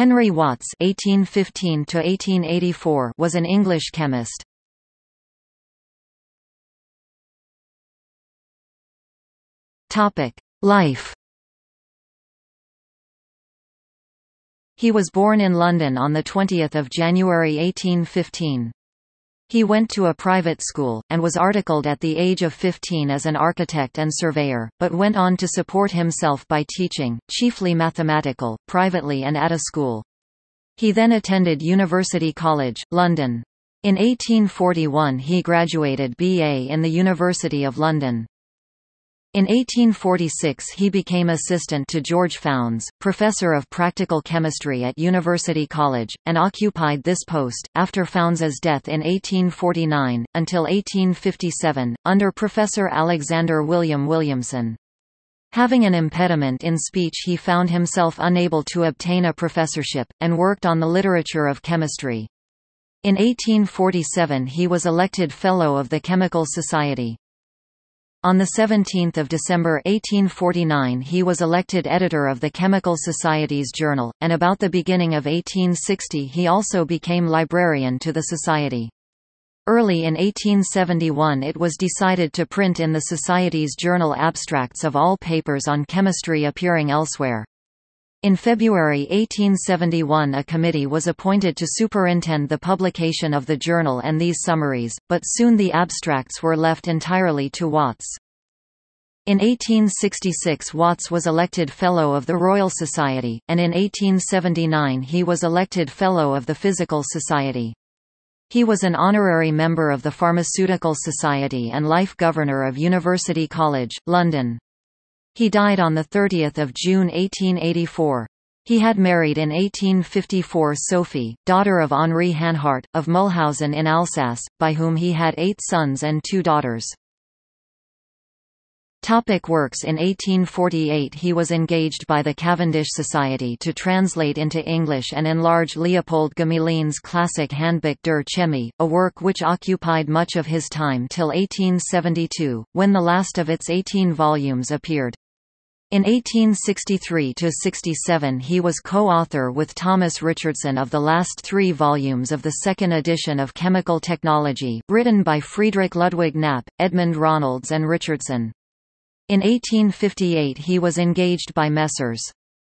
Henry Watts (1815–1884) was an English chemist. Topic: Life. He was born in London on the 20th of January 1815. He went to a private school, and was articled at the age of 15 as an architect and surveyor, but went on to support himself by teaching, chiefly mathematical, privately and at a school. He then attended University College, London. In 1841 he graduated BA in the University of London. In 1846 he became assistant to George Founds, professor of practical chemistry at University College, and occupied this post, after Founds's death in 1849, until 1857, under Professor Alexander William Williamson. Having an impediment in speech he found himself unable to obtain a professorship, and worked on the literature of chemistry. In 1847 he was elected Fellow of the Chemical Society. On 17 December 1849 he was elected editor of the Chemical Society's Journal, and about the beginning of 1860 he also became librarian to the Society. Early in 1871 it was decided to print in the Society's journal abstracts of all papers on chemistry appearing elsewhere. In February 1871 a committee was appointed to superintend the publication of the journal and these summaries, but soon the abstracts were left entirely to Watts. In 1866 Watts was elected Fellow of the Royal Society, and in 1879 he was elected Fellow of the Physical Society. He was an honorary member of the Pharmaceutical Society and Life Governor of University College, London. He died on 30 June 1884. He had married in 1854 Sophie, daughter of Henri Hanhart, of Mulhausen in Alsace, by whom he had eight sons and two daughters. Topic works In 1848 he was engaged by the Cavendish Society to translate into English and enlarge Leopold Gamelin's classic Handbuch der Chemie, a work which occupied much of his time till 1872, when the last of its 18 volumes appeared. In 1863–67 he was co-author with Thomas Richardson of the last three volumes of the second edition of Chemical Technology, written by Friedrich Ludwig Knapp, Edmund Ronalds and Richardson. In 1858 he was engaged by Messrs.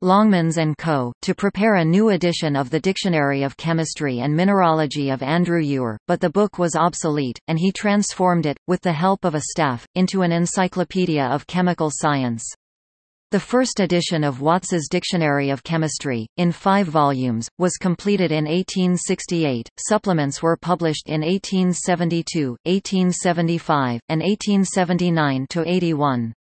Longmans & Co., to prepare a new edition of the Dictionary of Chemistry and Mineralogy of Andrew Ewer, but the book was obsolete, and he transformed it, with the help of a staff, into an encyclopedia of chemical science. The first edition of Watts's Dictionary of Chemistry, in five volumes, was completed in 1868. Supplements were published in 1872, 1875, and 1879 81.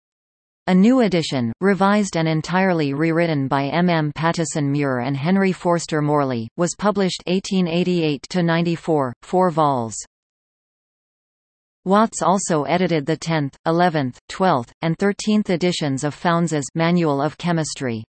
A new edition, revised and entirely rewritten by M. M. Pattison Muir and Henry Forster Morley, was published 1888 94, 4 vols. Watts also edited the 10th, 11th, 12th, and 13th editions of Founds's Manual of Chemistry.